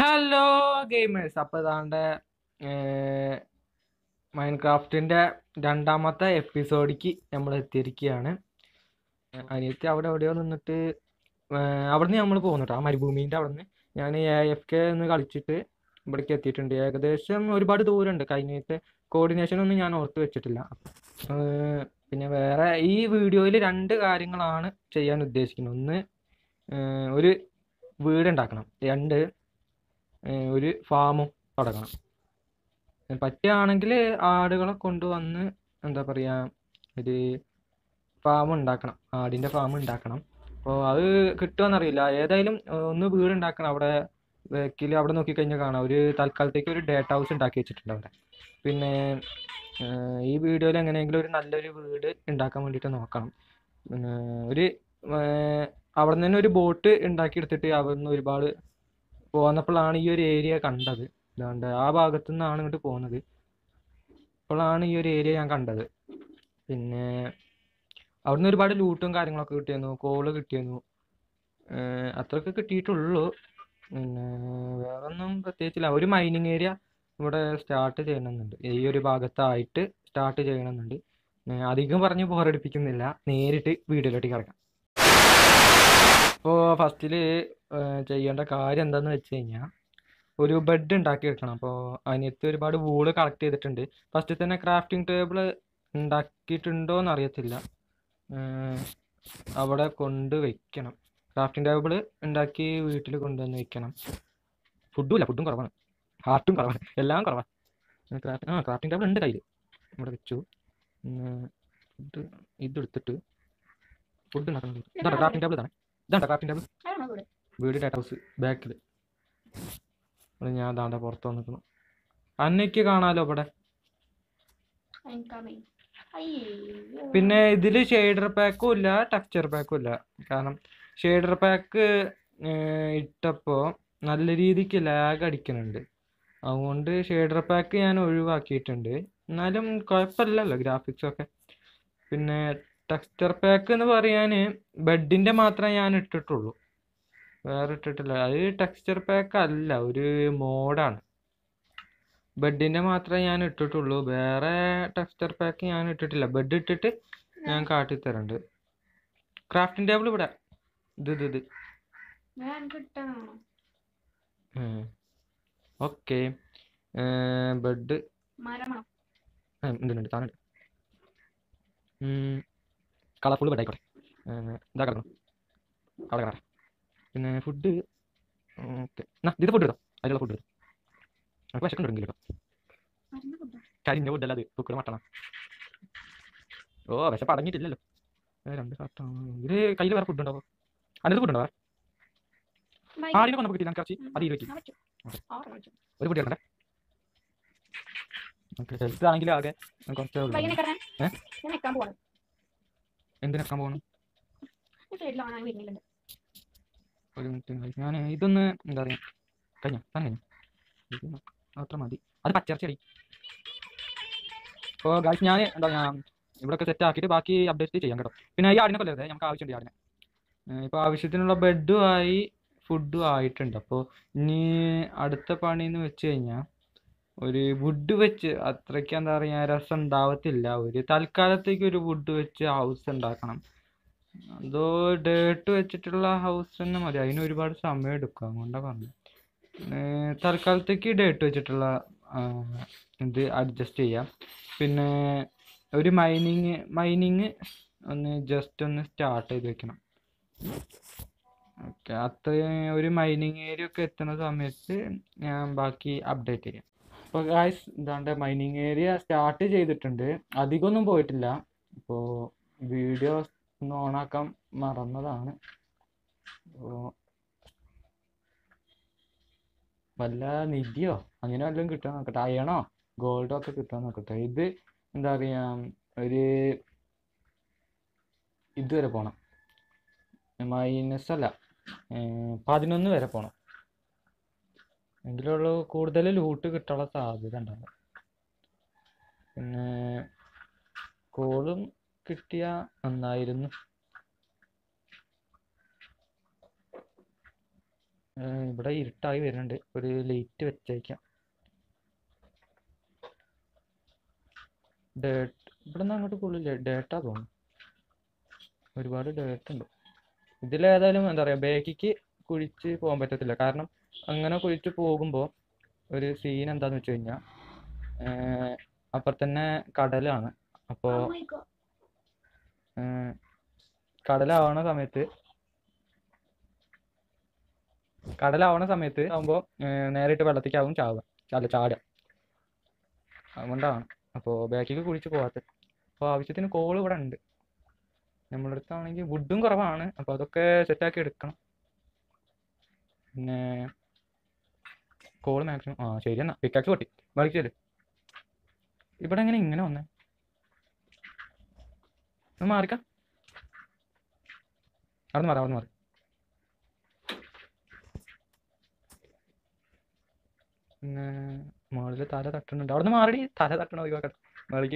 hello gamers അപ്പോൾ ഇതാണ്ട് മൈൻക്രാഫ്റ്റിൻ്റെ രണ്ടാമത്തെ എപ്പിസോഡിക്ക് നമ്മൾ എത്തിയിരിക്കുകയാണ് അനിയത്തി അവിടെ എവിടെയോ നിന്നിട്ട് അവിടുന്ന് നമ്മൾ പോകുന്നുണ്ട് ആ മരുഭൂമീൻ്റെ അവിടുന്ന് ഞാൻ എ എഫ് കെ നിന്ന് കളിച്ചിട്ട് ഇവിടേക്ക് എത്തിയിട്ടുണ്ട് ഏകദേശം ഒരുപാട് ദൂരമുണ്ട് കഴിഞ്ഞിട്ട് കോർഡിനേഷൻ ഒന്നും ഞാൻ ഓർത്ത് വെച്ചിട്ടില്ല പിന്നെ വേറെ ഈ വീഡിയോയിൽ രണ്ട് കാര്യങ്ങളാണ് ചെയ്യാൻ ഉദ്ദേശിക്കുന്നത് ഒന്ന് ഒരു വീടുണ്ടാക്കണം രണ്ട് ഒരു ഫാമും തുടങ്ങണം പറ്റുകയാണെങ്കിൽ ആടുകളെ കൊണ്ടുവന്ന് എന്താ പറയുക ഒരു ഫാം ഉണ്ടാക്കണം ആടിൻ്റെ ഫാം ഉണ്ടാക്കണം അപ്പോൾ അത് കിട്ടുമെന്നറിയില്ല ഏതായാലും ഒന്ന് വീട് ഉണ്ടാക്കണം അവിടെ ബാക്കിൽ അവിടെ നോക്കിക്കഴിഞ്ഞാൽ കാണാം ഒരു തൽക്കാലത്തേക്ക് ഒരു ഡേറ്റ് ഹൗസ് ഉണ്ടാക്കി വെച്ചിട്ടുണ്ട് അവിടെ പിന്നെ ഈ വീഡിയോയിൽ എങ്ങനെയെങ്കിലും ഒരു നല്ലൊരു വീട് ഉണ്ടാക്കാൻ വേണ്ടിയിട്ട് നോക്കണം പിന്നെ ഒരു അവിടെ നിന്ന് ഒരു ബോട്ട് ഉണ്ടാക്കിയെടുത്തിട്ട് അവിടെ നിന്ന് ഒരുപാട് പോന്നപ്പോഴാണ് ഈ ഒരു ഏരിയ കണ്ടത് ഇതാണ്ട് ആ ഭാഗത്തു നിന്നാണ് ഇങ്ങോട്ട് പോകുന്നത് അപ്പോഴാണ് ഈ ഒരു ഏരിയ ഞാൻ കണ്ടത് പിന്നെ അവിടുന്ന് ഒരുപാട് ലൂട്ടും കാര്യങ്ങളൊക്കെ കിട്ടിയിരുന്നു കോള് കിട്ടിയിരുന്നു അത്രയൊക്കെ കിട്ടിയിട്ടുള്ളൂ പിന്നെ വേറൊന്നും പ്രത്യേകിച്ചില്ല ഒരു മൈനിങ് ഏരിയ ഇവിടെ സ്റ്റാർട്ട് ചെയ്യണമെന്നുണ്ട് ഈ ഒരു ഭാഗത്തായിട്ട് സ്റ്റാർട്ട് ചെയ്യണമെന്നുണ്ട് അധികം പറഞ്ഞ് ബോറടിപ്പിക്കുന്നില്ല നേരിട്ട് വീഡിയോയിലോട്ട് കിടക്കാം അപ്പോൾ ഫസ്റ്റിൽ ചെയ്യേണ്ട കാര്യം എന്താണെന്ന് വെച്ച് കഴിഞ്ഞാൽ ഒരു ബെഡ് ഉണ്ടാക്കി വെക്കണം അപ്പോൾ അതിനകത്ത് ഒരുപാട് വൂള് കളക്ട് ചെയ്തിട്ടുണ്ട് ഫസ്റ്റിൽ തന്നെ ക്രാഫ്റ്റിംഗ് ടേബിൾ ഉണ്ടാക്കിയിട്ടുണ്ടോ എന്ന് അറിയത്തില്ല അവിടെ കൊണ്ട് വെക്കണം ക്രാഫ്റ്റിംഗ് ടേബിൾ ഉണ്ടാക്കി വീട്ടിൽ കൊണ്ടുവന്ന് വെക്കണം ഫുഡും ഇല്ല ഫുഡും കുറവാണ് ഹാർട്ടും കുറവാണ് എല്ലാം കുറവാണ് ക്രാഫ്റ്റ് ആ ക്രാഫ്റ്റിംഗ് ടേബിൾ ഉണ്ട് കയ്യിൽ ഇവിടെ വെച്ചു ഇതെടുത്തിട്ട് ഫുഡ് ഉണ്ടാക്കണം ക്രാഫ്റ്റിംഗ് ടേബിൾ തന്നെ ഇതാണ് ടേബിൾ വീട് ഡേറ്റ് ഹൗസ് ബാക്കിൽ ഞാൻ ദാണ്ട പുറത്ത് വന്നിക്കണം അന്നയ്ക്ക് കാണാലോ ഇവിടെ പിന്നെ ഇതില് ഷെയ്ഡർ പാക്കും ഇല്ല ടെക്സ്ചർ പാക്കും ഇല്ല കാരണം ഷെയ്ഡർ പാക്ക് ഇട്ടപ്പോ നല്ല രീതിക്ക് ലാഗ് അടിക്കുന്നുണ്ട് അതുകൊണ്ട് ഷെയ്ഡർ പാക്ക് ഞാൻ ഒഴിവാക്കിയിട്ടുണ്ട് എന്നാലും കുഴപ്പമില്ലല്ലോ ഗ്രാഫിക്സൊക്കെ പിന്നെ ടെക്സ്ചർ പാക്ക് എന്ന് പറയാൻ ബെഡിൻ്റെ മാത്രമേ ഞാൻ ഇട്ടിട്ടുള്ളൂ വേറെ ഇട്ടിട്ടില്ല അത് ടെക്സ്ചർ പാക്ക് അല്ല ഒരു മോഡാണ് ബെഡിൻ്റെ മാത്രമേ ഞാൻ ഇട്ടിട്ടുള്ളൂ വേറെ ടെക്സ്ചർ പാക്ക് ഞാൻ ഇട്ടിട്ടില്ല ബെഡ് ഇട്ടിട്ട് ഞാൻ തരണ്ട് ക്രാഫ്റ്റിംഗ് ടേബിൾ ഇവിടെ ഇത് ഇത് ഇത് ഓക്കെ ബെഡ് എന്തുണ്ട് താനുണ്ട് കളർഫുൾ ബെഡ് ആയിക്കോട്ടെ ഇതാ കിടക്കണം അവിടെ കിടക്കട്ടെ പിന്നെ ഫുഡ് ഓക്കെ എന്നാ ഇത് ഫുഡ് എടുത്തോ അതിലുള്ള ഫുഡ് എടുത്തോ നമുക്ക് വിശക്കം തുടങ്ങി കേട്ടോ കരിഞ്ഞ ഫുഡ് അല്ലാതെ കുക്കർ മട്ടണം ഓ വിശപ്പ് അടങ്ങിയിട്ടില്ലല്ലോ രണ്ട് കട്ടാണ് ഇത് കയ്യിൽ വേറെ ഫുഡ് ഉണ്ടാവോ അതിൽ ഫുഡ് ഉണ്ടോ വേറെ ആടിനെ കൊണ്ട് കിട്ടില്ല കുറച്ച് അത് ഇരുപത് ഒരു ഫുഡ് കിട്ടണ്ടേ ഓക്കെ ഹെൽത്ത് ആണെങ്കിലും ആകെ കുറച്ച് എന്തിനാ പോണു ഒരു മിനിറ്റ് ഞാൻ ഇതൊന്ന് എന്താ പറയാ കഴിഞ്ഞു താൻ കഴിഞ്ഞു അത്ര മതി അത് പച്ചർച്ചടി അപ്പോൾ ഗൈസ് ഞാൻ എന്താ ഞാൻ ഇവിടെയൊക്കെ സെറ്റ് ആക്കിയിട്ട് ബാക്കി അപ്ഡേറ്റ് ചെയ്യാം കേട്ടോ പിന്നെ ഈ ആടിനെ കൊല്ലരുത് നമുക്ക് ആവശ്യമുണ്ട് ഈ ആടിനെ ഇപ്പോൾ ആവശ്യത്തിനുള്ള ബെഡും ആയി ഫുഡും ആയിട്ടുണ്ട് അപ്പോൾ ഇനി അടുത്ത പണി എന്ന് വെച്ച് കഴിഞ്ഞാൽ ഒരു വുഡ് വെച്ച് അത്രയ്ക്ക് എന്താ പറയുക രസം ഉണ്ടാവത്തില്ല ഒരു തൽക്കാലത്തേക്ക് ഒരു വുഡ് വെച്ച് ഹൗസ് ഉണ്ടാക്കണം അതോ ഡേട്ട് വെച്ചിട്ടുള്ള ഹൗസ് തന്നെ മതി അതിന് ഒരുപാട് സമയം എടുക്കും അതുകൊണ്ടാണ് പറഞ്ഞത് തൽക്കാലത്തേക്ക് ഡേട്ട് വെച്ചിട്ടുള്ള ഇത് അഡ്ജസ്റ്റ് ചെയ്യാം പിന്നെ ഒരു മൈനിങ് മൈനിങ് ഒന്ന് ജസ്റ്റ് ഒന്ന് സ്റ്റാർട്ട് ചെയ്ത് വെക്കണം ഓക്കെ അത്രയും ഒരു മൈനിങ് ഏരിയ ഒക്കെ എത്തുന്ന സമയത്ത് ഞാൻ ബാക്കി അപ്ഡേറ്റ് ചെയ്യാം ഇപ്പൊ ഗായ്സ് ഇതാണ്ട് മൈനിങ് ഏരിയ സ്റ്റാർട്ട് ചെയ്തിട്ടുണ്ട് അധികമൊന്നും പോയിട്ടില്ല ഇപ്പോ വീഡിയോ ഒന്ന് ഓണാക്കാൻ മറന്നതാണ് വല്ല നിധിയോ അങ്ങനെ വല്ലതും കിട്ടാൻ നോക്കട്ടെ അയണോ ഗോൾഡോ ഒക്കെ കിട്ടാൻ നോക്കട്ടെ ഇത് എന്താ പറയാ ഒരു ഇതുവരെ പോകണം മൈനസ് അല്ല പതിനൊന്ന് വരെ പോകണം എങ്കിലുള്ളൂ കൂടുതൽ ലൂട്ട് കിട്ടാനുള്ള സാധ്യത ഉണ്ടാവും പിന്നെ കോളും കിട്ടിയ നന്നായിരുന്നു ഇവിടെ ഇരുട്ടായി വരുന്നുണ്ട് ഒരു ലൈറ്റ് വെച്ചേക്കാം ഡേട്ട് ഇവിടെ നിന്ന് അങ്ങോട്ട് കൂടുതലില്ല ഡേട്ടാ തോന്നുന്നു ഒരുപാട് ഉണ്ട് ഇതിലേതായാലും എന്താ പറയുക ബാക്കിക്ക് കുഴിച്ച് പോകാൻ പറ്റത്തില്ല കാരണം അങ്ങനെ കുഴിച്ച് പോകുമ്പോൾ ഒരു സീൻ എന്താന്ന് വെച്ച് കഴിഞ്ഞാൽ അപ്പുറത്തന്നെ കടലാണ് അപ്പോൾ oh കടലാവണ സമയത്ത് കടലാവണ സമയത്ത് ആകുമ്പോൾ നേരിട്ട് വെള്ളത്തേക്കാവും ചാവുക അല്ല ചാടുക അതുകൊണ്ടാണ് അപ്പോൾ ബാക്കിക്ക് കുഴിച്ച് പോകാത്തത് അപ്പോൾ ആവശ്യത്തിന് കോൾ ഇവിടെ ഉണ്ട് നമ്മുടെ അടുത്താണെങ്കിൽ വുഡും കുറവാണ് അപ്പോൾ അതൊക്കെ സെറ്റാക്കി എടുക്കണം പിന്നെ കോള് മാക്സിമം ആ ശരി എന്നാ പിക്കാക്സ് പൊട്ടി വലിച്ചല്ലേ ഇവിടെ എങ്ങനെ ഇങ്ങനെ വന്നേ മാറിക്ക അവിടെ മാറി അവിടെ മാറി മുകളിൽ തല തട്ടണുണ്ട് അവിടെ നിന്ന് മാറി തല തട്ടണോ ഒഴിവാക്കണം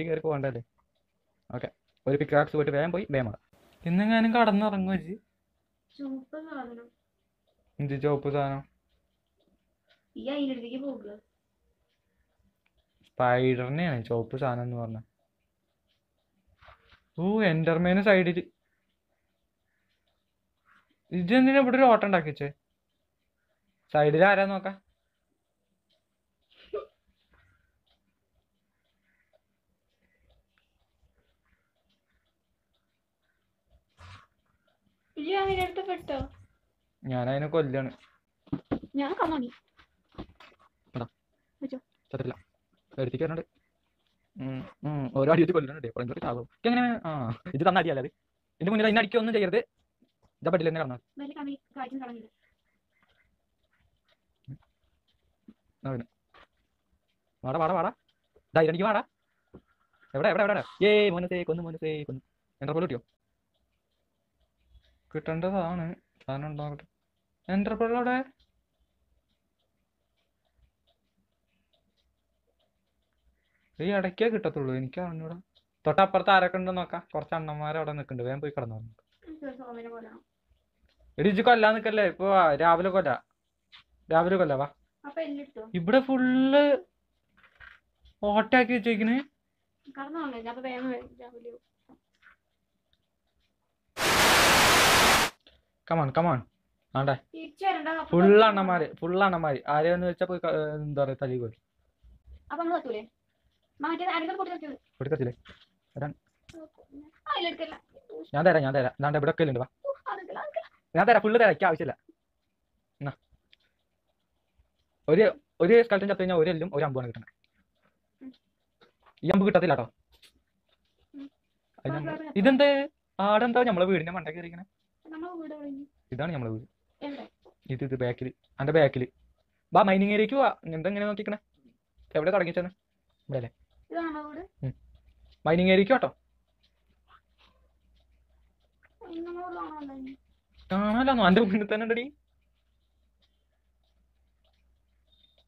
കയറി പോകണ്ടല്ലേ ഓക്കെ ഒരു പിക്കാക്സ് പോയിട്ട് വേഗം പോയി വേഗം മാറാം ഇന്നെങ്ങാനും കടന്നിറങ്ങും ചോപ്പ് സാധനം ഈ അതിനടുത്തേക്ക് പോകുക സ്പൈഡറിനെയാണ് ചോപ്പ് സാധനം എന്ന് പറഞ്ഞ ഓ എൻ്റർമേന് സൈഡിൽ ഇതെന്തിനാ ഇവിടെ ഒരു ഓട്ടം ഉണ്ടാക്കിച്ചേ സൈഡിൽ ആരാ നോക്ക ഞാൻ അതിനെ കൊല്ലാണ് ഞാൻ കമ്മണി ചത്തില്ല എടുത്തേക്ക് വരണുണ്ട് ഓരോ അടി വെച്ച് കൊല്ലുന്നുണ്ട് പഴഞ്ചോട്ട് ചാവും എങ്ങനെ ആ ഇത് തന്ന അടിയല്ലേ ഇതിന്റെ മുന്നിൽ അതിനെ അടിക്കൊന്നും ചെയ്യരുത് ഇതാ പറ്റില്ല എന്നെ കടന്നത് വാടാ വാടാ വാടാ ഇതാ ഇരണിക്ക് വാടാ എവിടെ എവിടെ എവിടെ ഏ മോനസേ കൊന്നു മോനസേ കൊന്നു എന്റർപോൾ കിട്ടിയോ കിട്ടേണ്ടതാണ് സാധനം ഉണ്ടാകട്ടെ എന്റർപോൾ അവിടെ ഈ ഇടയ്ക്കേ കിട്ടത്തുള്ളൂ എനിക്ക് അറിഞ്ഞൂടാ തൊട്ടപ്പുറത്ത് ആരൊക്കെ ഉണ്ടെന്ന് നോക്കാം കുറച്ച് അണ്ണന്മാർ അവിടെ നിൽക്കുന്നുണ്ട് വേഗം പോയി കിടന്നു ഇടിച്ച് കൊല്ലാ നിക്കല്ലേ ഇപ്പൊ രാവിലെ കൊല്ല രാവിലെ കൊല്ല വാ ഇവിടെ ഫുള്ള് ഓട്ടാക്കി വെച്ചേക്കണേ കമാൺ കമാൺ ആണ്ടെ ഫുള്ള് അണ്ണന്മാര് ഫുള്ള് അണ്ണന്മാര് ആരെയെന്ന് വെച്ചാ പോയി എന്താ പറയാ തലി പോയി എടുക്കത്തില്ലേ ഞാൻ തരാം ഞാൻ തരാം ഇതാണ്ട് ഇവിടെ ഒക്കെ ഉണ്ട് വാ ഞാൻ തരാം ഫുള്ള് തരാം എനിക്ക് ആവശ്യമില്ല എന്നാ ഒരു ഒരു സ്കൾട്ടൻ ചത്തു കഴിഞ്ഞാൽ ഒരു എല്ലും ഒരു അമ്പുമാണ് കിട്ടുന്നത് ഈ അമ്പ് കിട്ടത്തില്ല കേട്ടോ ഇതെന്ത് എന്താ നമ്മളെ വീടിന്റെ മണ്ട കയറിക്കണേ ഇതാണ് നമ്മളെ വീട് ഇത് ഇത് ബാക്കില് അന്റെ ബാക്കില് ബാ മൈനിങ് ഏരിയക്ക് വാ എന്താ ഇങ്ങനെ നോക്കിക്കണേ എവിടെ തുടങ്ങിച്ചെന്ന് ഇവിടെ അല്ലേ മൈനിങ് ആയിരിക്കും കേട്ടോ അന്റെ മുന്നിൽ തന്നെ ഉണ്ടടി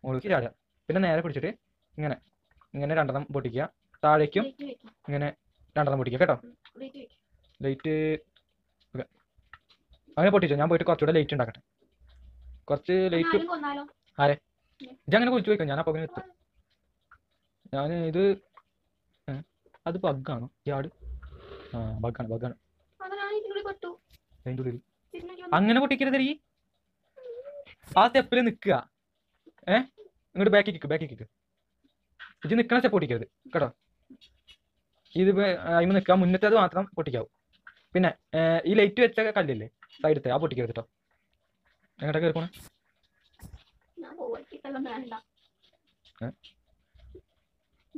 ഒഴുക്കി രാജ പിന്നെ നേരെ പിടിച്ചിട്ട് ഇങ്ങനെ ഇങ്ങനെ രണ്ടെണ്ണം പൊട്ടിക്കുക താഴേക്കും ഇങ്ങനെ രണ്ടെണ്ണം പൊട്ടിക്കുക കേട്ടോ ലൈറ്റ് അങ്ങനെ പൊട്ടിച്ചോ ഞാൻ പോയിട്ട് കുറച്ചുകൂടെ ലൈറ്റ് ഉണ്ടാക്കട്ടെ കുറച്ച് ലൈറ്റ് ആരെ അങ്ങനെ കുഴിച്ചു പോയിക്കോ ഞാൻ അപ്പൊ അങ്ങനെ എത്തും ഞാൻ ഇത് അത് ബഗ്ഗാണ് യാട് ബഗ്ഗാണ് ബഗ്ഗാണ് അങ്ങനെ ഉള്ളിൽ അങ്ങനെ ആ സ്റ്റെപ്പില് നിൽക്കുക ഏ ഇങ്ങോട്ട് ബാക്കി കിക്ക് ബാക്കി കിക്ക് ഇത് നിക്കണ സ്റ്റെപ്പ് പൊട്ടിക്കരുത് കേട്ടോ ഇത് അതിന് നിൽക്കുക മുന്നത്തേത് മാത്രം പൊട്ടിക്കാവും പിന്നെ ഈ ലൈറ്റ് വെച്ച കല്ലില്ലേ സൈഡത്തെ ആ പൊട്ടിക്കരുത് കേട്ടോ എങ്ങോട്ടൊക്കെ കയറിക്കോണേ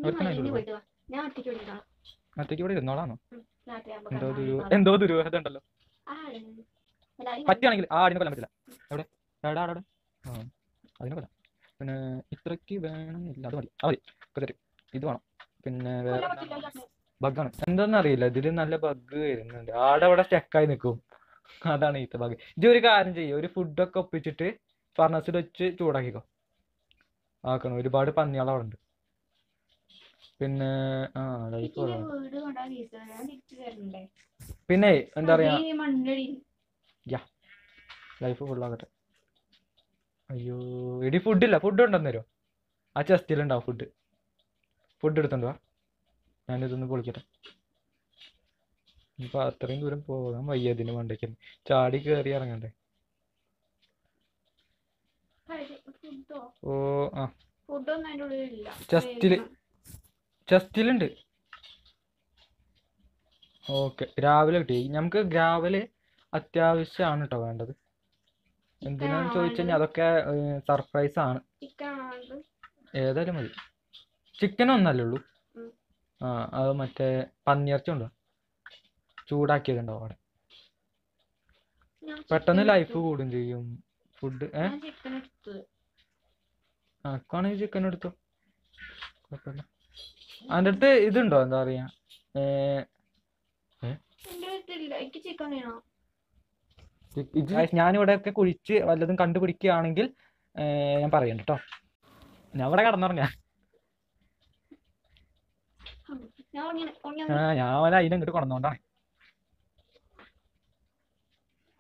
ഒറ്റയ്ക്ക് ഇവിടെ ഇരുന്നോളാണോ എന്തോ ദുരൂ എന്തോ ദുരൂഹത ഉണ്ടല്ലോ പറ്റുകയാണെങ്കിൽ ആ ആടിനെ കൊല്ലാൻ പറ്റില്ല എവിടെ ആ അതിനെ കൊല്ലാം പിന്നെ ഇത്രയ്ക്ക് വേണമെന്നില്ല അത് മതി ആ മതി ഇത് വേണം പിന്നെ വേറെ ബഗ്ഗാണ് എന്താണെന്ന് അറിയില്ല ഇതിൽ നല്ല ബഗ് വരുന്നുണ്ട് ആടവിടെ സ്റ്റക്കായി നിൽക്കും അതാണ് ഇത്തെ ബഗ് ഇത് ഒരു കാര്യം ചെയ്യും ഒരു ഫുഡൊക്കെ ഒപ്പിച്ചിട്ട് ഫർണസിൽ വെച്ച് ചൂടാക്കിക്കോ ആക്കണം ഒരുപാട് പന്നികൾ ഉണ്ട് പിന്നെ ആ ലൈഫ് പിന്നെ എന്താ പറയാ ലൈഫ് ഫുള്ളാകട്ടെ അയ്യോ എടി ഫുഡില്ല ഫുഡ് ഉണ്ടെന്ന് തരുമോ ആ ചെസ്റ്റിലുണ്ടാവും ഫുഡ് ഫുഡ് എടുത്തോണ്ട് വാ ഞാനിതൊന്ന് പൊളിക്കട്ടെ ഇപ്പൊ അത്രയും ദൂരം പോകാൻ വയ്യ ഇതിന് മണ്ടയ്ക്ക് ചാടി കയറി ഇറങ്ങണ്ടേ ഓ ആ ചെസ്റ്റില് ചെസ്റ്റിലുണ്ട് ഓക്കെ രാവിലെ കിട്ടി നമുക്ക് രാവിലെ അത്യാവശ്യമാണ് കേട്ടോ വേണ്ടത് എന്തിനാന്ന് ചോദിച്ചു കഴിഞ്ഞാൽ അതൊക്കെ സർപ്രൈസ് ആണ് ഏതായാലും മതി ചിക്കൻ ഒന്നല്ലേ ഉള്ളൂ ആ അത് മറ്റേ പന്നിയിറച്ചി ഉണ്ടോ ചൂടാക്കിയതുണ്ടോ അവിടെ പെട്ടെന്ന് ലൈഫ് കൂടും ചെയ്യും ഫുഡ് ഏഹ് ആക്കുവാണെങ്കിൽ ചിക്കൻ എടുത്തോ കുഴപ്പമില്ല അതിന്റെ അടുത്ത് ഇതുണ്ടോ എന്താ പറയാ ഞാനിവിടെ ഒക്കെ കുഴിച്ച് വല്ലതും കണ്ടുപിടിക്കുകയാണെങ്കിൽ ഞാൻ പറയണ്ട കേട്ടോ ഞാൻ ഇവിടെ കടന്നുറങ്ങ ഞാൻ അതിനെ ഇങ്ങോട്ട് കൊണ്ടോണ്ടാണ്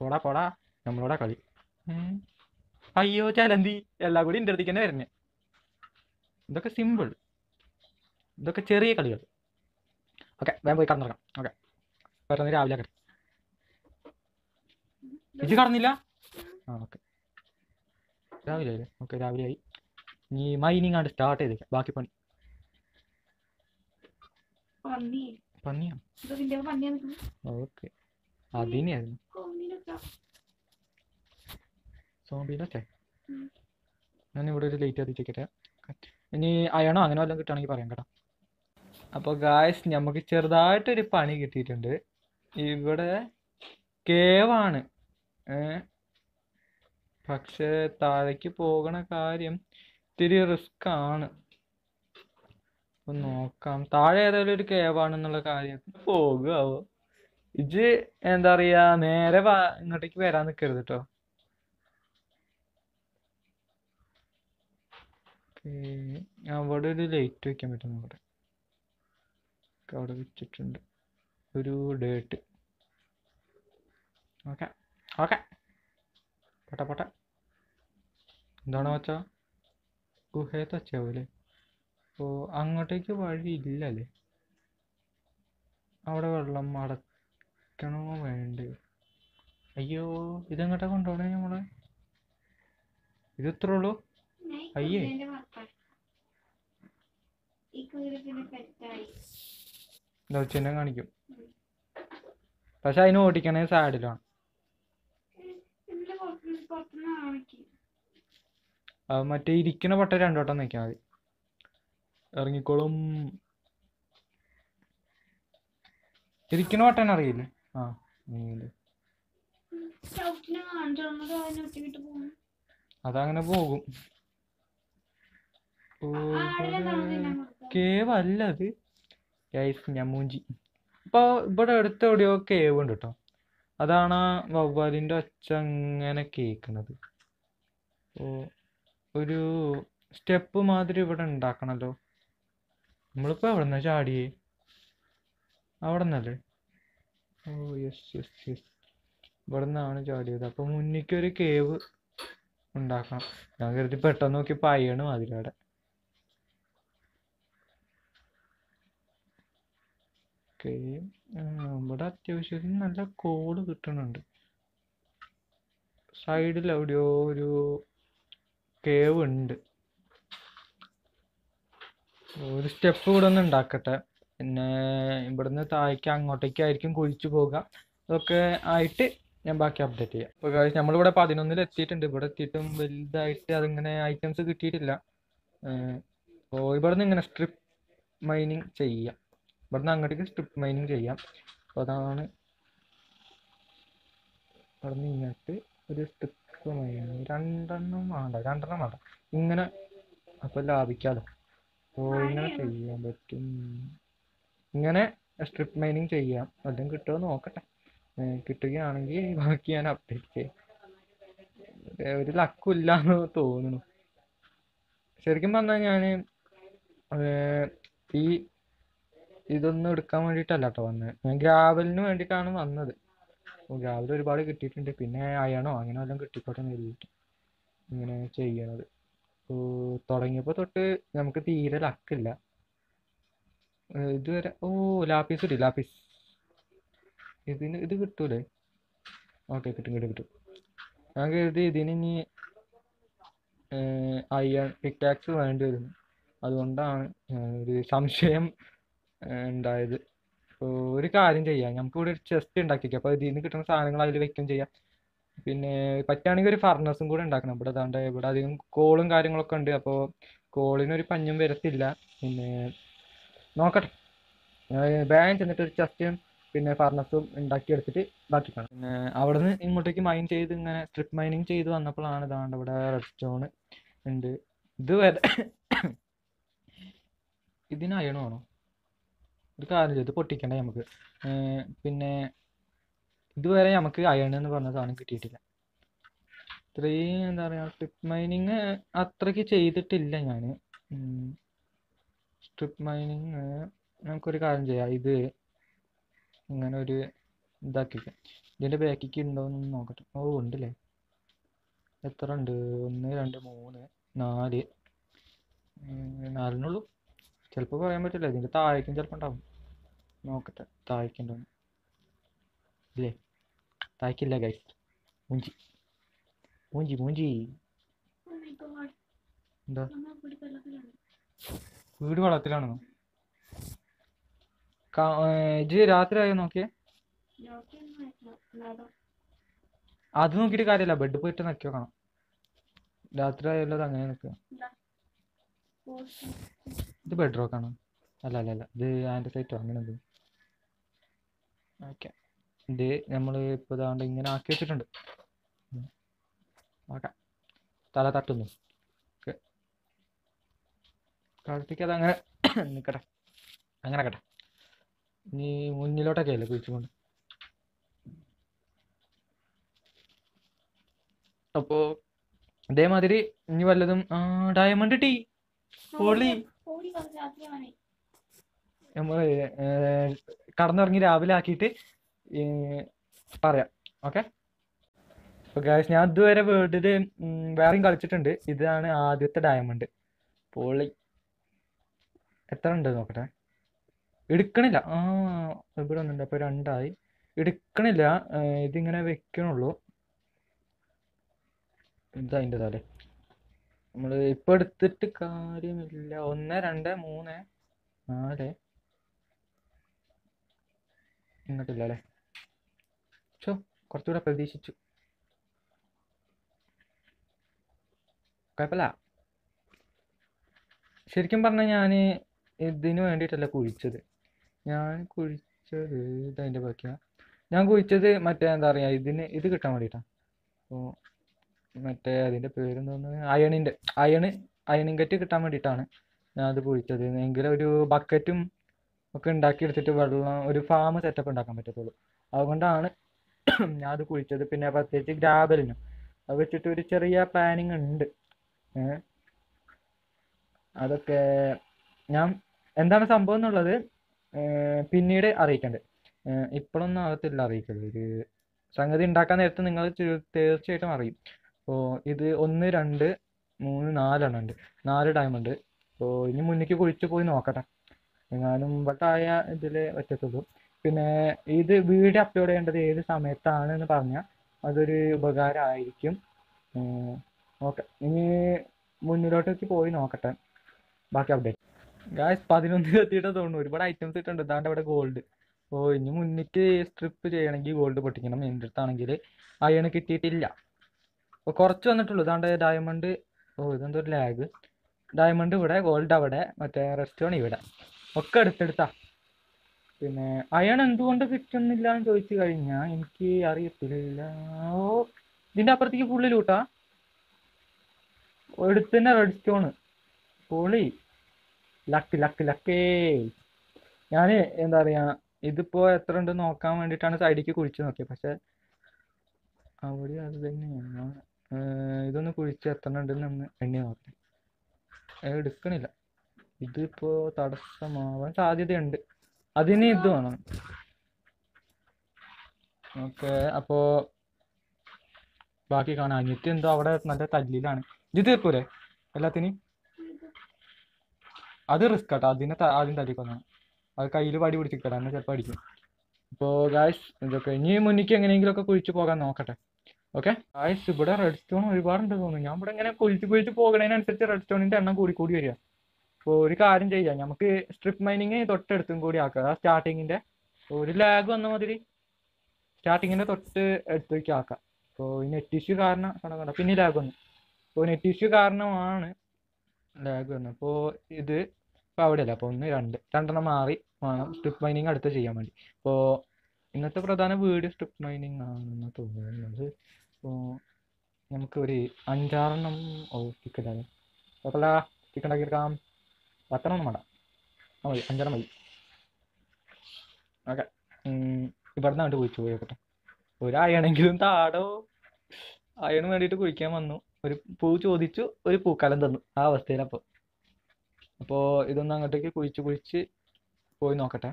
പോടാ പോടാ നമ്മളോടാ കളി അയ്യോ ചലന്തി എല്ലാം കൂടി ഇന്റെ തന്നെ വരുന്നേ ഇതൊക്കെ സിമ്പിൾ ഇതൊക്കെ ചെറിയ കളികൾ ഓക്കെ വേഗം പോയി കടന്നിറങ്ങാം ഓക്കെ പറഞ്ഞ് രാവിലെ കിടക്കും ഇത് കടന്നില്ല ആ ഓക്കെ രാവിലെ ആയില്ലേ ഓക്കെ രാവിലെ ആയി ഇനി മൈനിങ് ആണ് സ്റ്റാർട്ട് ചെയ്തേക്കാം ബാക്കി പണി പന്നിയാ ഓക്കെ അതിനെയായിരുന്നു ഞാൻ ഇവിടെ ഒരു ലേറ്റ് ആക്കി ഇനി അയണോ അങ്ങനെ വല്ലതും കിട്ടുകയാണെങ്കിൽ പറയാം കേട്ടോ അപ്പോൾ ഗായസ് നമുക്ക് ചെറുതായിട്ടൊരു പണി കിട്ടിയിട്ടുണ്ട് ഇവിടെ കേവാണ് പക്ഷേ താഴേക്ക് പോകണ കാര്യം ഇത്തിരി റിസ്ക് ആണ് അപ്പം നോക്കാം താഴെ ഏതായാലും ഒരു കേവാണെന്നുള്ള കാര്യം പോകുമോ ഇജ് എന്താ പറയാ നേരെ ഇങ്ങോട്ടേക്ക് വരാൻ നിൽക്കരുത് കേട്ടോ അവിടെ ഒരു ലൈറ്റ് വെക്കാൻ പറ്റും ഇവിടെ അവിടെ വെച്ചിട്ടുണ്ട് ഒരു ഡേറ്റ് ഓക്കെ ഓക്കെ പട്ട പട്ട എന്താണ് വെച്ചാൽ ഗുഹയത്ത് വെച്ചാവൂലേ അപ്പോൾ അങ്ങോട്ടേക്ക് വഴി ഇല്ലല്ലേ അവിടെ വെള്ളം അടക്കണോ വേണ്ടേ അയ്യോ ഇതെങ്ങോട്ടാ കൊണ്ടുപോണേ നമ്മളെ ഇത് ഇത്ര ഉള്ളൂ അയ്യേ ദൗച്ഛന്യം കാണിക്കും പക്ഷെ അതിന് ഓടിക്കണേ സാഡിലാണ് മറ്റേ ഇരിക്കണ പട്ട രണ്ടോട്ടം നിൽക്കാൻ മതി ഇറങ്ങിക്കോളും ഇരിക്കണ പട്ടൻ അറിയില്ലേ ആ അതങ്ങനെ പോകും കേവല്ല അത് ഞാൻ മൂഞ്ചി അപ്പോൾ ഇവിടെ അടുത്ത് എവിടെയോ കേവ് ഉണ്ട് കേട്ടോ അതാണ് വവ്വാലിൻ്റെ അച്ഛൻ അങ്ങനെ കേൾക്കുന്നത് ഒരു സ്റ്റെപ്പ് മാതിരി ഇവിടെ ഉണ്ടാക്കണല്ലോ നമ്മളിപ്പോൾ എവിടെ നിന്നാ ചാടിയേ അവിടെ നിന്നല്ലേ ഓ യെസ് യെസ് യെസ് ഇവിടെ നിന്നാണ് ചാടിയത് അപ്പോൾ മുന്നിക്കൊരു കേവ് ഉണ്ടാക്കണം ഞാൻ കരുതി പെട്ടെന്ന് നോക്കി മാതിരി അവിടെ ഓക്കെ ഇവിടെ അത്യാവശ്യത്തിന് നല്ല കോഡ് കിട്ടുന്നുണ്ട് സൈഡിൽ എവിടെയോ ഒരു കേവ് ഉണ്ട് ഒരു സ്റ്റെപ്പ് ഇവിടെ ഒന്ന് ഉണ്ടാക്കട്ടെ പിന്നെ ഇവിടുന്ന് താഴേക്ക് അങ്ങോട്ടേക്കായിരിക്കും കുഴിച്ചു പോകുക അതൊക്കെ ആയിട്ട് ഞാൻ ബാക്കി അപ്ഡേറ്റ് ചെയ്യാം അപ്പോൾ കാര്യം നമ്മളിവിടെ പതിനൊന്നിൽ എത്തിയിട്ടുണ്ട് ഇവിടെ എത്തിയിട്ടും വലുതായിട്ട് അതിങ്ങനെ ഐറ്റംസ് കിട്ടിയിട്ടില്ല അപ്പോൾ ഇവിടെ നിന്ന് ഇങ്ങനെ സ്ട്രിപ്പ് മൈനിങ് ചെയ്യാം ഇവിടുന്ന് അങ്ങോട്ടേക്ക് സ്ട്രിപ്പ് മൈനിങ് ചെയ്യാം അപ്പൊ അതാണ് ഇവിടുന്ന് ഇങ്ങോട്ട് ഒരു സ്ട്രിപ്പ് മൈനിങ് രണ്ടെണ്ണം വേണ്ട രണ്ടെണ്ണം വേണ്ട ഇങ്ങനെ അപ്പോൾ ലാഭിക്കാലോ അപ്പോ ഇങ്ങനെ ചെയ്യാൻ പറ്റും ഇങ്ങനെ സ്ട്രിപ്പ് മൈനിങ് ചെയ്യാം അതും കിട്ടുമോ നോക്കട്ടെ കിട്ടുകയാണെങ്കിൽ ബാക്കി ഞാൻ അപ്ഡേറ്റ് ചെയ്യാം ഒരു ലക്കില്ല എന്ന് തോന്നുന്നു ശരിക്കും പറഞ്ഞാൽ ഞാൻ ഈ ഇതൊന്നും എടുക്കാൻ വേണ്ടിയിട്ടല്ല കേട്ടോ വന്നത് ഞാൻ ഗ്രാവലിന് വേണ്ടിയിട്ടാണ് വന്നത് ഗ്രാവൽ ഒരുപാട് കിട്ടിയിട്ടുണ്ട് പിന്നെ അയണോ അങ്ങനെ വല്ലതും കിട്ടിക്കോട്ടെ എന്ന് കരുതിയിട്ട് ഇങ്ങനെ ചെയ്യണത് തുടങ്ങിയപ്പോൾ തൊട്ട് നമുക്ക് തീരെ ലക്കില്ല ഇതുവരെ ഓ ലാപ്പീസ് കിട്ടി ലാപ്പീസ് ഇതിന് ഇത് കിട്ടൂലേ ഓക്കെ കിട്ടും കിട്ടും കിട്ടും ഞാൻ കരുതി ഇതിന് ഇനി അയ്യ പിക്ടാക്സ് വേണ്ടി വരും അതുകൊണ്ടാണ് ഒരു സംശയം ഉണ്ടായത് അപ്പോൾ ഒരു കാര്യം ചെയ്യാം നമുക്ക് ഇവിടെ ഒരു ചെസ്റ്റ് ഉണ്ടാക്കിക്കാം അപ്പൊ ഇതിൽ നിന്ന് കിട്ടുന്ന സാധനങ്ങൾ അതിൽ വെക്കുകയും ചെയ്യാം പിന്നെ പറ്റുകയാണെങ്കിൽ ഒരു ഫർണസും കൂടെ ഉണ്ടാക്കണം ഇവിടെ അതാണ്ട് ഇവിടെ അധികം കോളും കാര്യങ്ങളൊക്കെ ഉണ്ട് അപ്പോൾ കോളിനൊരു പഞ്ഞും വരത്തില്ല പിന്നെ നോക്കട്ടെ വേഗം ചെന്നിട്ട് ഒരു ചസ്റ്റും പിന്നെ ഫർണസും ഉണ്ടാക്കി എടുത്തിട്ട് ബാക്കി കാണാം പിന്നെ അവിടെ നിന്ന് ഇങ്ങോട്ടേക്ക് മൈൻ ചെയ്ത് ഇങ്ങനെ സ്ട്രിപ്പ് മൈനിങ് ചെയ്ത് വന്നപ്പോഴാണ് ഇതാണ്ട് ഇവിടെ റെഡ് സ്റ്റോൺ ഉണ്ട് ഇത് വരെ ഇതിന് അയണമാണോ ഒരു കാര്യം ഇത് പൊട്ടിക്കണ്ടേ നമുക്ക് പിന്നെ ഇതുവരെ നമുക്ക് അയൺ എന്ന് പറഞ്ഞ സാധനം കിട്ടിയിട്ടില്ല ഇത്രയും എന്താ പറയുക സ്ട്രിപ്പ് മൈനിങ് അത്രയ്ക്ക് ചെയ്തിട്ടില്ല ഞാൻ സ്ട്രിപ്പ് മൈനിങ് നമുക്കൊരു കാര്യം ചെയ്യാം ഇത് ഇങ്ങനെ ഒരു ഇതാക്കി ഇതിൻ്റെ ബാക്കിക്ക് ഉണ്ടോന്ന് നോക്കട്ടെ ഓ ഉണ്ടല്ലേ എത്ര ഉണ്ട് ഒന്ന് രണ്ട് മൂന്ന് നാല് നാലിനുള്ളൂ ചിലപ്പോൾ പറയാൻ പറ്റില്ല ഇതിൻ്റെ താഴേക്കും ചിലപ്പോൾ ഉണ്ടാവും നോക്കട്ടെ താഴേക്കുണ്ടാവും ഇല്ലേ താഴേക്കില്ല ഗൈസ് മൂഞ്ചി മൂഞ്ചി മൂഞ്ചി എന്താ വീട് വെള്ളത്തിലാണെന്നോ ഇജ് രാത്രി ആയോ നോക്കിയേ അത് നോക്കിയിട്ട് കാര്യമില്ല ബെഡ് പോയിട്ട് നോക്കി കാണാം രാത്രി ആയല്ലോ അത് അങ്ങനെ നിൽക്കുക ഇത് ബെഡ് റോക്ക് ആണോ അല്ല അല്ല അല്ല ഇത് ആൻഡസൈറ്റോ അങ്ങനെ എന്തും ഓക്കെ ഇത് നമ്മൾ ഇപ്പോൾ ഇതാണ്ട് ഇങ്ങനെ ആക്കി വെച്ചിട്ടുണ്ട് ഓക്കെ തല തട്ടുന്നു ഓക്കെ കാലത്തേക്ക് അങ്ങനെ നിൽക്കട്ടെ അങ്ങനെ കട്ടെ ഇനി മുന്നിലോട്ടൊക്കെ അല്ലേ കുഴിച്ചുകൊണ്ട് അപ്പോൾ ഇതേമാതിരി ഇനി വല്ലതും ഡയമണ്ട് ടീ പൊളി നമ്മൾ കടന്നുറങ്ങി രാവിലെ ആക്കിയിട്ട് പറയാം ഓക്കെ അപ്പോൾ ഗായ്സ് ഞാൻ ഇതുവരെ വേൾഡിൽ വേറെയും കളിച്ചിട്ടുണ്ട് ഇതാണ് ആദ്യത്തെ ഡയമണ്ട് പോളി എത്ര ഉണ്ട് നോക്കട്ടെ എടുക്കണില്ല ആ ഇവിടെ ഒന്നുണ്ട് അപ്പൊ രണ്ടായി എടുക്കണില്ല ഇതിങ്ങനെ വെക്കണുള്ളൂ ഇതതിൻ്റെ തലേ നമ്മള് ഇപ്പൊ എടുത്തിട്ട് കാര്യമില്ല ഒന്ന് രണ്ട് മൂന്ന് നാല് ഇങ്ങോട്ടില്ല അല്ലെ ചോ കുറച്ചുകൂടെ പ്രതീക്ഷിച്ചു കുഴപ്പമില്ല ശരിക്കും പറഞ്ഞാൽ ഞാൻ ഇതിനു വേണ്ടിയിട്ടല്ല കുഴിച്ചത് ഞാൻ കുഴിച്ചത് ഇതതിൻ്റെ ബാക്കിയാണ് ഞാൻ കുഴിച്ചത് മറ്റേ എന്താ പറയുക ഇതിന് ഇത് കിട്ടാൻ വേണ്ടിയിട്ടാണ് അപ്പോൾ മറ്റേ അതിൻ്റെ പറഞ്ഞാൽ അയണിൻ്റെ അയണ് അയണിങ് കറ്റ് കിട്ടാൻ വേണ്ടിയിട്ടാണ് ഞാൻ അത് കുഴിച്ചത് എങ്കിലും ഒരു ബക്കറ്റും ഒക്കെ എടുത്തിട്ട് വെള്ളം ഒരു ഫാം സെറ്റപ്പ് ഉണ്ടാക്കാൻ പറ്റത്തുള്ളൂ അതുകൊണ്ടാണ് ഞാൻ അത് കുഴിച്ചത് പിന്നെ പ്രത്യേകിച്ച് ഗ്രാബലിനും അത് വെച്ചിട്ട് ഒരു ചെറിയ പ്ലാനിങ് ഉണ്ട് അതൊക്കെ ഞാൻ എന്താണ് സംഭവം എന്നുള്ളത് പിന്നീട് അറിയിക്കേണ്ടത് ഇപ്പോഴൊന്നും ആകത്തില്ല അറിയിക്കരുത് ഒരു സംഗതി ഉണ്ടാക്കാൻ നേരത്ത് നിങ്ങൾ തീർച്ചയായിട്ടും അറിയും അപ്പോൾ ഇത് ഒന്ന് രണ്ട് മൂന്ന് നാലെണ്ണം ഉണ്ട് നാല് ഡയമണ്ട് അപ്പോൾ ഇനി മുന്നിക്ക് കുഴിച്ച് പോയി നോക്കട്ടെ എങ്ങാനും വട്ടായ ഇതിൽ പറ്റത്തുള്ളൂ പിന്നെ ഇത് വീഡിയോ അപ്ലോഡ് ചെയ്യേണ്ടത് ഏത് സമയത്താണ് എന്ന് പറഞ്ഞാൽ അതൊരു ഉപകാരമായിരിക്കും ഓക്കെ ഇനി മുന്നിലോട്ടേക്ക് പോയി നോക്കട്ടെ ബാക്കി അപ്ഡേറ്റ് ഗായ്സ് പതിനൊന്നിൽ എത്തിയിട്ട് തോന്നുന്നു ഒരുപാട് ഐറ്റംസ് ഇട്ടുണ്ട് ഇതാണ്ട് അവിടെ ഗോൾഡ് ഓ ഇനി മുന്നിക്ക് സ്ട്രിപ്പ് ചെയ്യണമെങ്കിൽ ഗോൾഡ് പൊട്ടിക്കണം എൻ്റെ അടുത്താണെങ്കിൽ അയണ് കിട്ടിയിട്ടില്ല കുറച്ച് വന്നിട്ടുള്ളൂ ഇതാണ്ട് ഡയമണ്ട് ഓ ഇതെന്തോ ഒരു ലാഗ് ഡയമണ്ട് ഇവിടെ ഗോൾഡ് അവിടെ മറ്റേ റെസ്റ്റോൺ ഇവിടെ ഒക്കെ എടുത്തെടുത്താ പിന്നെ അയൺ എന്തുകൊണ്ട് കിട്ടുന്നില്ല എന്ന് ചോദിച്ചു കഴിഞ്ഞാൽ എനിക്ക് അറിയത്തില്ല ഓ ഇതിൻ്റെ അപ്പുറത്തേക്ക് ഫുള്ള് ലൂട്ടാ എടുത്തന്നെ റെഡ് സ്റ്റോണ് പൊളി ലക്ക് ലക്ക് ലക്കേ ഞാൻ എന്താ പറയുക ഇതിപ്പോൾ എത്ര ഉണ്ട് നോക്കാൻ വേണ്ടിയിട്ടാണ് സൈഡിലേക്ക് കുഴിച്ചു നോക്കിയത് പക്ഷേ അവിടെ അത് തന്നെയാണ് ഇതൊന്ന് കുഴിച്ച് എത്ര ഉണ്ടെന്ന് ഒന്ന് എണ്ണി നോക്കി എടുക്കണില്ല ഇതിപ്പോ തടസ്സമാവാൻ സാധ്യതയുണ്ട് അതിന് ഇത് വേണം ഓക്കെ അപ്പോ ബാക്കി കാണാം അനിയത്തി എന്തോ അവിടെ നല്ല തല്ലിലാണ് ഇത് തീർക്കൂലേ എല്ലാത്തിനും അത് റിസ്ക് ആട്ടോ അതിനെ ആദ്യം തല്ലിക്കൊന്നാണ് അത് കയ്യിൽ പടി പിടിച്ചിട്ടാ എന്നെ അടിക്കും അപ്പോ ഗായ്സ് ഇതൊക്കെ ഇനി മുന്നിക്ക് എങ്ങനെയെങ്കിലും ഒക്കെ കുഴിച്ചു പോകാൻ നോക്കട്ടെ ഓക്കെ ആയിസ് ഇവിടെ റെഡ് സ്റ്റോൺ ഒരുപാടുണ്ട് തോന്നുന്നു ഞാൻ ഇവിടെ ഇങ്ങനെ കുഴിച്ച് കുഴിച്ച് പോകണതിനനുസരിച്ച് റെഡ് സ്റ്റോണിന്റെ എണ്ണം കൂടി കൂടി വരിക അപ്പോൾ ഒരു കാര്യം ചെയ്യാം നമുക്ക് സ്ട്രിപ്പ് മൈനിങ് തൊട്ടടുത്തും കൂടി ആക്കാം ആ സ്റ്റാർട്ടിങ്ങിന്റെ ഒരു ലാഗ് വന്ന മാതിരി സ്റ്റാർട്ടിങ്ങിന്റെ തൊട്ട് എടുത്തേക്ക് ആക്കാം അപ്പോൾ ഈ നെറ്റ് ഇഷ്യൂ കാരണം കണ്ടോ കണ്ടോ പിന്നെ ലാഗ് വന്നു അപ്പോൾ നെറ്റ് ഇഷ്യൂ കാരണമാണ് ലാഗ് വന്നത് അപ്പോൾ ഇത് ഇപ്പോൾ അവിടെയല്ല അപ്പോൾ ഒന്ന് രണ്ട് രണ്ടെണ്ണം മാറി വേണം സ്ട്രിപ്പ് മൈനിങ് അടുത്ത് ചെയ്യാൻ വേണ്ടി അപ്പോൾ ഇന്നത്തെ പ്രധാന വീഡിയോ സ്ട്രിപ്പ് മൈനിങ് ആണെന്ന് തോന്നുന്നത് അപ്പോൾ നമുക്ക് ഒരു അഞ്ചാറെണ്ണം ഓ ടിക്കറ്റാണ് കുഴപ്പമില്ല ചിക്കൻ ഉണ്ടാക്കിയെടുക്കാം പത്തെണ്ണം വേണ്ട ആ മതി അഞ്ചെണ്ണം മതി ഓക്കെ ഇവിടെ നിന്ന് കുഴിച്ചു ഒരു അയണെങ്കിലും താടോ അയണ് വേണ്ടിയിട്ട് കുഴിക്കാൻ വന്നു ഒരു പൂ ചോദിച്ചു ഒരു പൂക്കാലം തന്നു ആ അവസ്ഥയിലപ്പോൾ അപ്പോൾ ഇതൊന്നും അങ്ങോട്ടേക്ക് കുഴിച്ച് കുഴിച്ച് പോയി നോക്കട്ടെ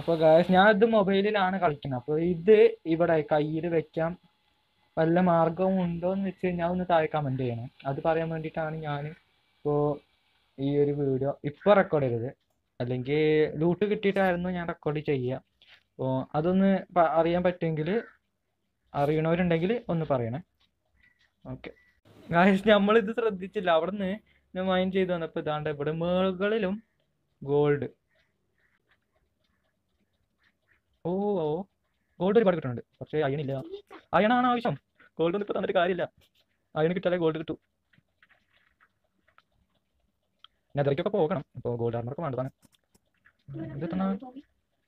അപ്പോൾ ഗായസ് ഞാൻ ഇത് മൊബൈലിലാണ് കളിക്കുന്നത് അപ്പോൾ ഇത് ഇവിടെ കയ്യിൽ വെക്കാം വല്ല മാർഗവും എന്ന് വെച്ച് കഴിഞ്ഞാൽ ഒന്ന് താഴെ കമന്റ് ചെയ്യണം അത് പറയാൻ വേണ്ടിയിട്ടാണ് ഞാൻ ഇപ്പോൾ ഈ ഒരു വീഡിയോ ഇപ്പോൾ റെക്കോർഡ് ചെയ്തത് അല്ലെങ്കിൽ ലൂട്ട് കിട്ടിയിട്ടായിരുന്നു ഞാൻ റെക്കോർഡ് ചെയ്യുക അപ്പോൾ അതൊന്ന് അറിയാൻ പറ്റുമെങ്കിൽ അറിയണവരുണ്ടെങ്കിൽ ഒന്ന് പറയണേ ഓക്കെ നമ്മളിത് ശ്രദ്ധിച്ചില്ല നിന്ന് ഞാൻ മൈൻഡ് ചെയ്ത് വന്നപ്പോൾ ഇതാണ്ട് ഇവിടെ മുകളിലും ഗോൾഡ് ഓ ഓ ഗോൾഡ് ഒരുപാട് കിട്ടുന്നുണ്ട് പക്ഷേ അയണില്ല അയണാണ് ആവശ്യം ഗോൾഡ് ഒന്നും ഇപ്പൊ തന്നിട്ട് കാര്യമില്ല അയൺ കിട്ടാതെ ഗോൾഡ് കിട്ടൂ നെതറിക്കൊക്കെ പോകണം ഇപ്പോൾ ഗോൾഡ് ആർമർക്ക് വേണ്ടതാണ് ഇതെത്തുന്ന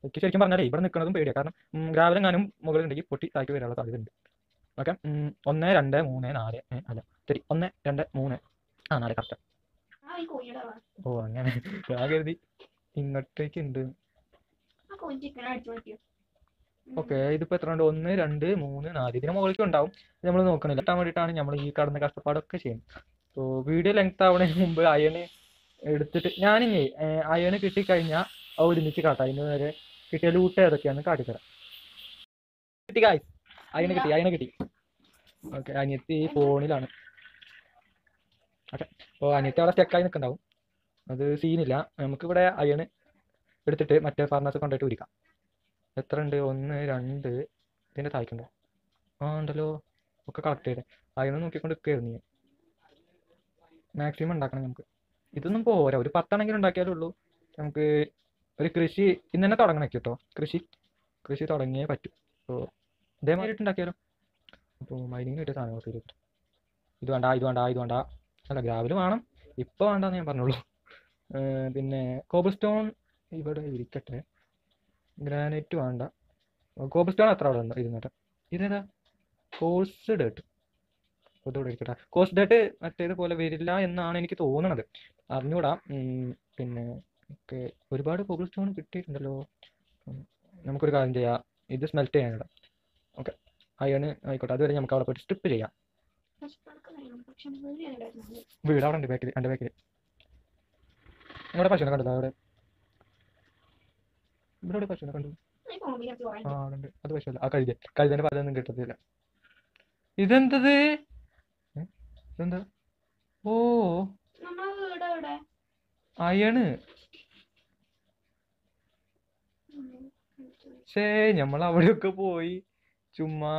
എനിക്ക് ശരിക്കും പറഞ്ഞാലേ ഇവിടെ നിൽക്കുന്നതും പേടിയാണ് കാരണം ഗ്രാവലും ഞാനും മുകളിൽ ഉണ്ടെങ്കിൽ പൊട്ടി താഴ്ത്തി വരാനുള്ള സാധ്യതയുണ്ട് ഓക്കെ ഒന്ന് രണ്ട് മൂന്ന് നാല് അല്ല ശരി ഒന്ന് രണ്ട് മൂന്ന് ആ നാല് കറക്റ്റ് ഓ അങ്ങനെ ഞാൻ കരുതി ഇങ്ങോട്ടേക്ക് ഉണ്ട് ഓക്കെ ഇതിപ്പോ എത്ര ഉണ്ട് ഒന്ന് രണ്ട് മൂന്ന് നാല് ഇതിന് മുകളിലേക്ക് ഉണ്ടാവും നമ്മൾ നോക്കണില്ല കിട്ടാൻ വേണ്ടിയിട്ടാണ് നമ്മൾ ഈ കടന്ന കഷ്ടപ്പാടൊക്കെ ചെയ്യുന്നത് സോ വീഡിയോ ലെങ്ത് ആവണതിന് മുമ്പ് അയണ് എടുത്തിട്ട് ഞാനിനി അയണ് കിട്ടിക്കഴിഞ്ഞാൽ അത് ഒരുമിച്ച് കാട്ടാം അതിന് വരെ കിട്ടിയ ലൂട്ട് ഏതൊക്കെയാണ് കാട്ടിത്തരാം കിട്ടി കായ് അയണ് കിട്ടി അയണ് കിട്ടി ഓക്കെ അനിയത്തി ഫോണിലാണ് ഓക്കെ അപ്പോൾ അനിയത്തി അവിടെ സ്റ്റെക്കായി നിൽക്കണ്ടാവും അത് സീനില്ല നമുക്കിവിടെ അയണ് എടുത്തിട്ട് മറ്റേ ഫാർമേഴ്സ് കൊണ്ടായിട്ട് വിരിക്കാം എത്ര ഉണ്ട് ഒന്ന് രണ്ട് ഇതിൻ്റെ തായ്ക്കുണ്ടോ ആ ഉണ്ടല്ലോ ഒക്കെ കളക്ട് ചെയ്തേ അതിനൊന്നും നോക്കിക്കൊണ്ട് നിൽക്കുകയായിരുന്നു ഞാൻ മാക്സിമം ഉണ്ടാക്കണം നമുക്ക് ഇതൊന്നും പോരാ ഒരു പത്താണെങ്കിലും ഉണ്ടാക്കിയാലേ ഉള്ളൂ നമുക്ക് ഒരു കൃഷി ഇന്ന് തന്നെ തുടങ്ങണേ കേട്ടോ കൃഷി കൃഷി തുടങ്ങിയേ പറ്റൂ അപ്പോൾ ഇതേമാതിരി ഉണ്ടാക്കിയാലോ അപ്പോൾ മൈനിങ് കിട്ടിയ സാധനം കുറച്ച് ഇരുപത്തി ഇത് വേണ്ട ഇത് വേണ്ട ഇത് വേണ്ട അല്ല ഗ്രാവിൽ വേണം ഇപ്പോൾ വേണ്ടെന്ന് ഞാൻ പറഞ്ഞുള്ളൂ പിന്നെ കോബിൾ സ്റ്റോൺ ഇവിടെ ഇരിക്കട്ടെ ഗ്രാനൈറ്റ് വേണ്ട കോബിൾ സ്റ്റോൺ അത്ര അവിടെ ഉണ്ട് ഇരുന്നിട്ട് ഇതേതാ കോഴ്സ് ഡേട്ട് ഒന്നുകൂടെ ഇരിക്കട്ടെ കോഴ്സ് ഡേട്ട് മറ്റേതുപോലെ വരില്ല എന്നാണ് എനിക്ക് തോന്നുന്നത് അറിഞ്ഞൂടാ പിന്നെ ഓക്കെ ഒരുപാട് കോബിൾ സ്റ്റോൺ കിട്ടിയിട്ടുണ്ടല്ലോ നമുക്കൊരു കാര്യം ചെയ്യാം ഇത് സ്മെൽറ്റ് ചെയ്യാനിടാം ഓക്കെ അയണ് ആയിക്കോട്ടെ അതുവരെ നമുക്ക് അവിടെ പോയിട്ട് സ്ട്രിപ്പ് ചെയ്യാം വീട് അവിടെ ഉണ്ട് ബാക്കിൽ എൻ്റെ ബാക്കിൽ നിങ്ങളുടെ പശുവിനെ കണ്ടത് അവിടെ ഇവിടെ ഇവിടെ പശുവിനെ കണ്ടു ആ അവിടെ അത് പശുവല്ല ആ കഴുത കഴുതേന്റെ പാലൊന്നും കിട്ടത്തില്ല ഇതെന്തത് ഇതെന്താ ഓ അയണ് ഷേ നമ്മൾ അവിടെയൊക്കെ പോയി ചുമ്മാ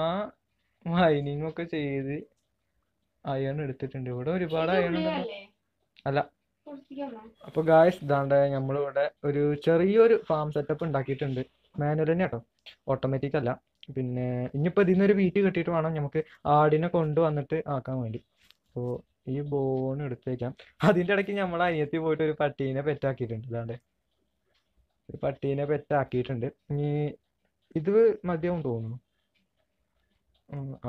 മൈനിങ് ഒക്കെ ചെയ്ത് അയൺ എടുത്തിട്ടുണ്ട് ഇവിടെ ഒരുപാട് അയൺ അല്ല അപ്പൊ ഗായസ് ഇതാണ്ട് നമ്മളിവിടെ ഒരു ചെറിയൊരു ഫാം സെറ്റപ്പ് ഉണ്ടാക്കിയിട്ടുണ്ട് മാനുവൽ തന്നെ കേട്ടോ ഓട്ടോമാറ്റിക് അല്ല പിന്നെ ഇനിയിപ്പോ ഇതിൽ നിന്നൊരു വീറ്റ് കിട്ടിയിട്ട് വേണം നമുക്ക് ആടിനെ കൊണ്ടുവന്നിട്ട് ആക്കാൻ വേണ്ടി അപ്പോൾ ഈ ബോൺ എടുത്തേക്കാം അതിൻ്റെ ഇടയ്ക്ക് നമ്മൾ അനിയത്തി പോയിട്ട് ഒരു പട്ടീനെ പെറ്റാക്കിയിട്ടുണ്ട് ഇതാണ്ട് ഒരു പട്ടീനെ പെറ്റാക്കിയിട്ടുണ്ട് ഇനി ഇത് മതിയാവും തോന്നുന്നു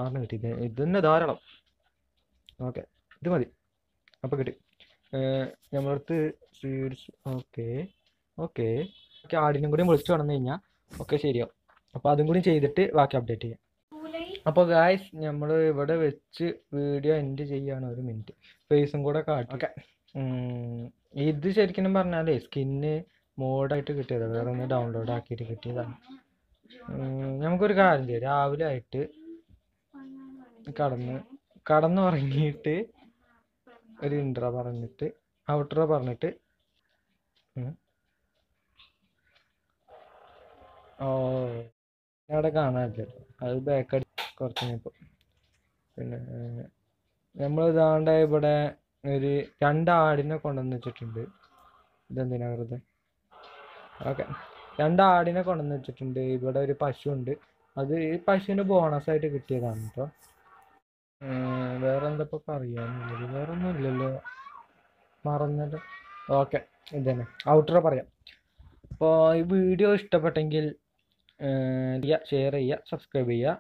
ആറിന് കിട്ടി ഇത് തന്നെ ധാരാളം ഓക്കെ ഇത് മതി അപ്പോൾ കിട്ടി നമ്മളടുത്ത് സ്വീറ്റ്സ് ഓക്കെ ഓക്കെ ആടിനും കൂടി വിളിച്ചു കടന്നു കഴിഞ്ഞാൽ ഒക്കെ ശരിയാവും അപ്പോൾ അതും കൂടി ചെയ്തിട്ട് ബാക്കി അപ്ഡേറ്റ് ചെയ്യാം അപ്പോൾ ഗായ്സ് നമ്മൾ ഇവിടെ വെച്ച് വീഡിയോ എൻഡ് ചെയ്യാണ് ഒരു മിനിറ്റ് ഫേസും കൂടെ കാട്ടും ഇത് ശരിക്കും പറഞ്ഞാലേ സ്കിന്ന് മോഡായിട്ട് കിട്ടിയത് വേറെ ഒന്ന് ഡൗൺലോഡ് ആക്കിയിട്ട് കിട്ടിയതാണ് നമുക്കൊരു കാര്യം ചെയ്യാം രാവിലെ ആയിട്ട് കടന്ന് കടന്നുറങ്ങിയിട്ട് ഒരു ഇൻട്ര പറഞ്ഞിട്ട് ഔട്ടറ പറഞ്ഞിട്ട് ഓ അവിടെ കാണാനില്ല അത് ബാക്ക് അടി കുറച്ച് കഴിഞ്ഞപ്പോൾ പിന്നെ നമ്മൾ ഇതാണ്ട് ഇവിടെ ഒരു രണ്ട് ആടിനെ കൊണ്ടുവന്ന് വെച്ചിട്ടുണ്ട് ഇതെന്തിനാ വെറുതെ ഓക്കെ രണ്ട് ആടിനെ കൊണ്ടുവന്ന് വെച്ചിട്ടുണ്ട് ഇവിടെ ഒരു പശു ഉണ്ട് അത് ഈ പശുവിന് ആയിട്ട് കിട്ടിയതാണ് കേട്ടോ വേറെ എന്തപ്പോൾ പറയാനുള്ളത് വേറെ ഒന്നും ഇല്ലല്ലോ മറന്നിട്ട് ഓക്കെ ഇത് തന്നെ ഔട്ടറ പറയാം അപ്പോൾ ഈ വീഡിയോ ഇഷ്ടപ്പെട്ടെങ്കിൽ ഷെയർ ചെയ്യുക സബ്സ്ക്രൈബ് ചെയ്യുക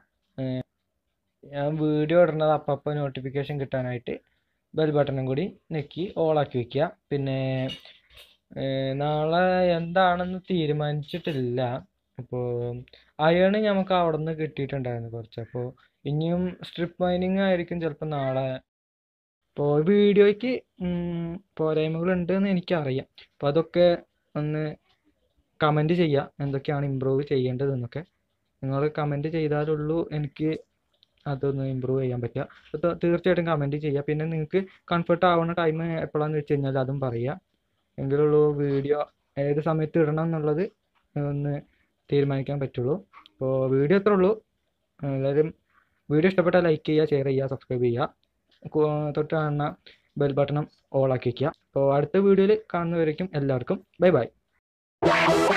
ഞാൻ വീഡിയോ ഇടുന്നത് അപ്പപ്പോൾ നോട്ടിഫിക്കേഷൻ കിട്ടാനായിട്ട് ബെൽ ബട്ടണും കൂടി ഓൺ ഓളാക്കി വെക്കുക പിന്നെ നാളെ എന്താണെന്ന് തീരുമാനിച്ചിട്ടില്ല അപ്പോൾ അയണ് നമുക്ക് അവിടെ നിന്ന് കിട്ടിയിട്ടുണ്ടായിരുന്നു കുറച്ച് അപ്പോൾ ഇനിയും സ്ട്രിപ്പ് മൈനിങ് ആയിരിക്കും ചിലപ്പോൾ നാളെ ഇപ്പോൾ വീഡിയോയ്ക്ക് പോരായ്മകളുണ്ട് എന്ന് എനിക്കറിയാം അപ്പോൾ അതൊക്കെ ഒന്ന് കമൻറ്റ് ചെയ്യുക എന്തൊക്കെയാണ് ഇമ്പ്രൂവ് ചെയ്യേണ്ടതെന്നൊക്കെ നിങ്ങൾ കമൻറ്റ് ചെയ്താലുള്ളൂ എനിക്ക് അതൊന്ന് ഇമ്പ്രൂവ് ചെയ്യാൻ പറ്റുക അപ്പോൾ തീർച്ചയായിട്ടും കമൻറ്റ് ചെയ്യുക പിന്നെ നിങ്ങൾക്ക് കംഫർട്ട് ആവുന്ന ടൈം എപ്പോഴാണെന്ന് വെച്ച് കഴിഞ്ഞാൽ അതും പറയുക എങ്കിലുള്ളൂ വീഡിയോ ഏത് സമയത്ത് ഇടണം എന്നുള്ളത് ഒന്ന് തീരുമാനിക്കാൻ പറ്റുള്ളൂ അപ്പോൾ വീഡിയോ എത്ര ഉള്ളൂ എല്ലാവരും വീഡിയോ ഇഷ്ടപ്പെട്ടാൽ ലൈക്ക് ചെയ്യുക ഷെയർ ചെയ്യുക സബ്സ്ക്രൈബ് ചെയ്യുക തൊട്ട് കാണുന്ന ബെൽ ബട്ടണം ആക്കി വയ്ക്കുക അപ്പോൾ അടുത്ത വീഡിയോയിൽ കാണുന്നവരേക്കും എല്ലാവർക്കും ബൈ ബൈ